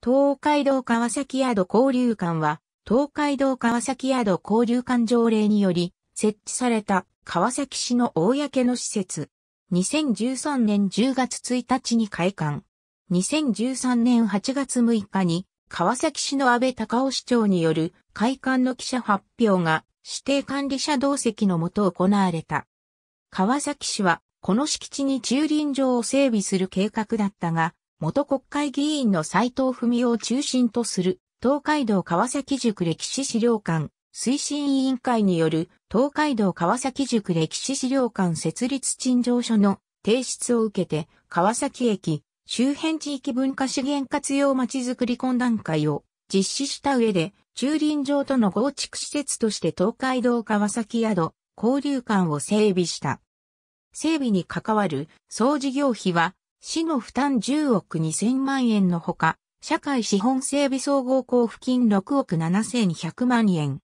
東海道川崎宿交流館は、東海道川崎宿交流館条例により、設置された川崎市の公の施設。2013年10月1日に開館。2013年8月6日に、川崎市の安倍隆夫市長による開館の記者発表が指定管理者同席のもと行われた。川崎市は、この敷地に駐輪場を整備する計画だったが、元国会議員の斎藤文夫を中心とする東海道川崎塾歴史資料館推進委員会による東海道川崎塾歴史資料館設立陳情書の提出を受けて川崎駅周辺地域文化資源活用まちづくり懇談会を実施した上で駐輪場との合築施設として東海道川崎宿交流館を整備した。整備に関わる総事業費は市の負担10億2000万円のほか、社会資本整備総合交付金6億7100万円。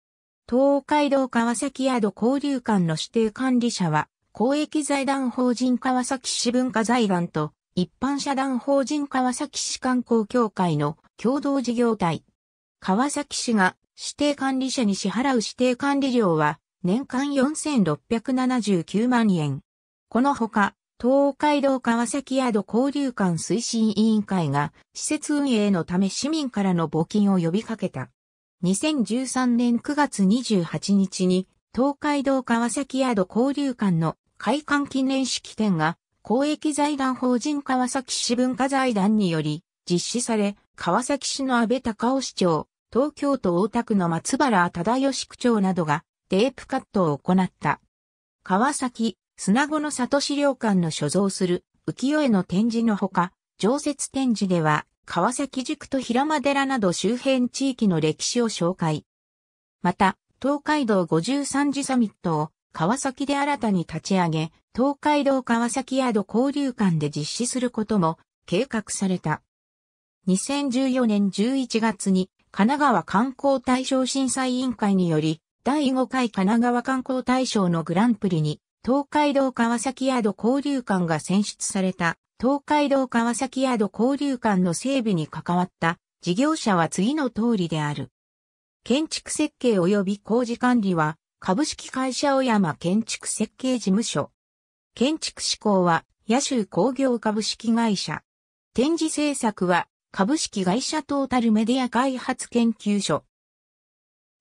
東海道川崎宿交流館の指定管理者は、公益財団法人川崎市文化財団と、一般社団法人川崎市観光協会の共同事業体。川崎市が指定管理者に支払う指定管理料は、年間4679万円。このほか、東海道川崎宿交流館推進委員会が施設運営のため市民からの募金を呼びかけた。2013年9月28日に東海道川崎宿交流館の開館記念式典が公益財団法人川崎市文化財団により実施され、川崎市の安倍隆夫市長、東京都大田区の松原忠義区長などがテープカットを行った。川崎砂子の里資料館の所蔵する浮世絵の展示のほか、常設展示では、川崎塾と平間寺など周辺地域の歴史を紹介。また、東海道53次サミットを川崎で新たに立ち上げ、東海道川崎宿交流館で実施することも計画された。2014年11月に神奈川観光大賞審査委員会により、第5回神奈川観光大賞のグランプリに東海道川崎ヤード交流館が選出された、東海道川崎ヤード交流館の整備に関わった事業者は次の通りである。建築設計及び工事管理は、株式会社小山建築設計事務所。建築志向は、野州工業株式会社。展示制作は、株式会社トータルメディア開発研究所。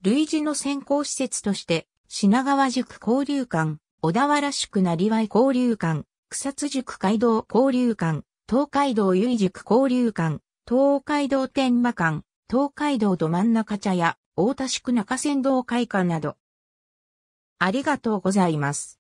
類似の先行施設として、品川塾交流館、小田原宿成い交流館、草津宿街道交流館、東海道由井宿交流館、東海道天馬館、東海道ど真ん中茶屋、大田宿中仙道会館など。ありがとうございます。